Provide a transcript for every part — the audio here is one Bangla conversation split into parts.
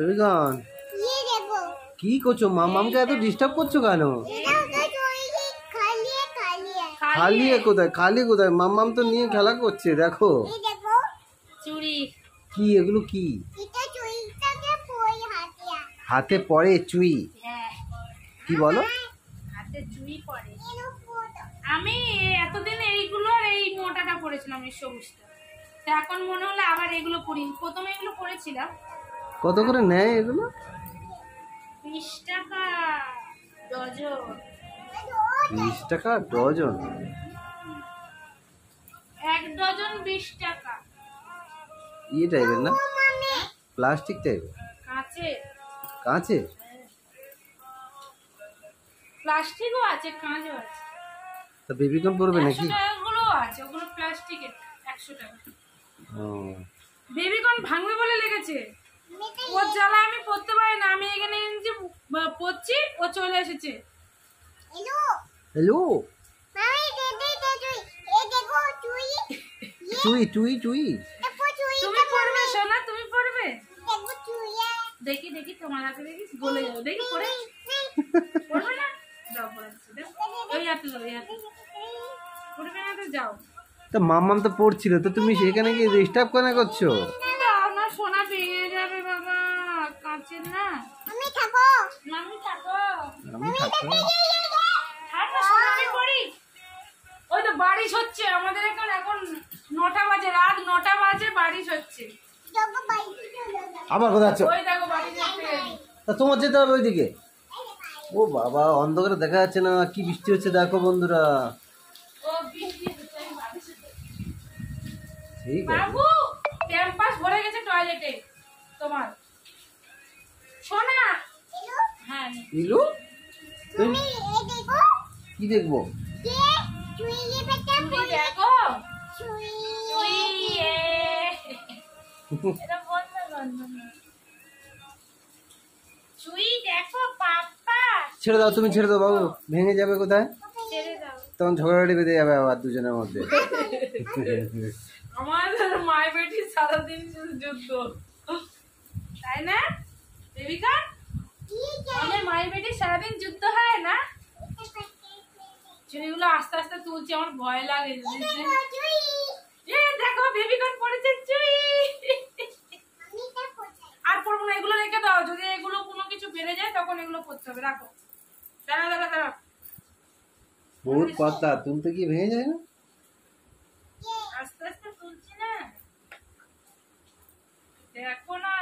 রবিগণ কি করছো মামামকে এত ডিস্টার্ব করছো কেন খালিয়ে কোথায় খালি কোথায় মামাম তো নিয়ে খেলা করছে দেখো চুড়ি কি এগুলো কি হাতে পড়ে চুই হ্যাঁ। কি বলো আমি এতদিন এইগুলো এই মোটাটা পরেছিলাম এই সবুজটা এখন মনে হলো আবার এগুলো পরি প্রথমে এগুলো পরেছিলাম কত করে নেয় এগুলো বিশ টাকা ডজন বিশ টাকা ডজন এক ডজন বিশ টাকা ইয়ে টাইপের না প্লাস্টিক টাইপের কাঁচে কাঁচে প্লাস্টিকও আছে কাঁচও আছে তা বেবি পড়বে আছে ওগুলো প্লাস্টিকের টাকা ও বেবি ভাঙবে বলে লেগেছে জ্বালা আমি পড়তে পারি না আমি এখানে পড়ছি ও চলে এসেছে হ্যালো হ্যালো ইয়ে। চুই চুই তুমি পড়বে সোনা তুমি পড়বে ইয়ে। দেখি দেখি তোমার হাতে দেখি বলে যাবো দেখি পড়ে পড়বে না যাও ওই হাতে যাও ওই হাতে পড়বে না তো যাও তো তো পড়ছিল তো তুমি সেখানে গিয়ে ডিস্টার্ব কেন করছো আমার সোনা পেয়ে যাবে বাবা কাঁচের না আমি থাকো আমি থাকো আমি থাকো হ্যাঁ, ওই তো হচ্ছে আমাদের এখন নটা বাজে রাত নটা বাজে হচ্ছে আবার ওই দেখো বাড়ি তা তোমার যেতে হবে ওইদিকে ও বাবা অন্ধকারে দেখা যাচ্ছে না কি বৃষ্টি হচ্ছে দেখো বন্ধুরা ঠিক আছে ভরে গেছে টয়লেটে নীলু কি দেখবো ছেড়ে দাও তুমি ছেড়ে দাও বাবু ভেঙে যাবে কোথায় তখন ঝগড়াটি বেঁধে যাবে আবার দুজনের মধ্যে আমার মায়ের বেটি সারাদিন যুদ্ধ তাই না দেবিকা আমাদের মায়ের বেটি সারাদিন যুদ্ধ হয় না চুড়িগুলো আস্তে আস্তে তুলছে আমার ভয় লাগে দেখো বেবি কোট পড়েছে চুড়ি আর পরবো না এগুলো রেখে দাও যদি এগুলো কোনো কিছু বেড়ে যায় তখন এগুলো পড়তে হবে রাখো দাঁড়া দাঁড়া দাঁড়া বহুত পাতলা তুলতে কি ভেঙে যায় না আস্তে আস্তে তুলছি না দেখো না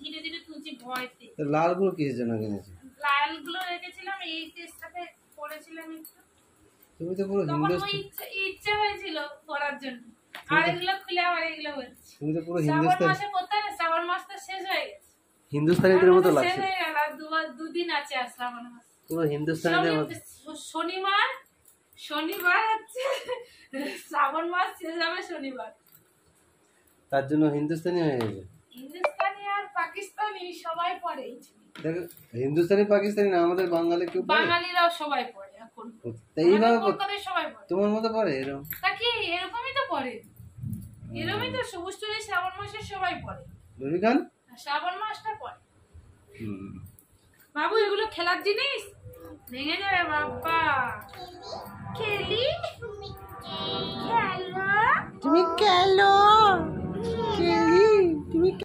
ধীরে ধীরে তুলছি ভয়তে কিসের জন্য কিনেছি রেখেছিলাম এই করেছিলাম একটু তুমি তো পুরো হিন্দুস্তান ইচ্ছা হয়েছিল করার জন্য আর এগুলো খুলে এগুলো তুমি তো পুরো হিন্দুস্তান মাসে না শ্রাবণ মাস তো শেষ হয়ে গেছে হিন্দুস্তানিদের মতো লাগছে দুদিন আছে শ্রাবণ মাস পুরো হিন্দুস্তানিদের মতো শনিবার শনিবার হচ্ছে শ্রাবণ মাস শেষ হবে শনিবার তার জন্য হিন্দুস্তানি হয়ে গেছে হিন্দুস্তানি পাকিস্তানি না আমাদের বাঙালি কেউ বাঙালিরাও সবাই এখন এইভাবে তোমার মতো এরকম এরকমই তো পড়ে এরকমই তো সবুজ শ্রাবণ মাসে সবাই পরে শ্রাবণ মাসটা পরে বাবু এগুলো খেলার জিনিস ভেঙে যাবে বাপ্পা কে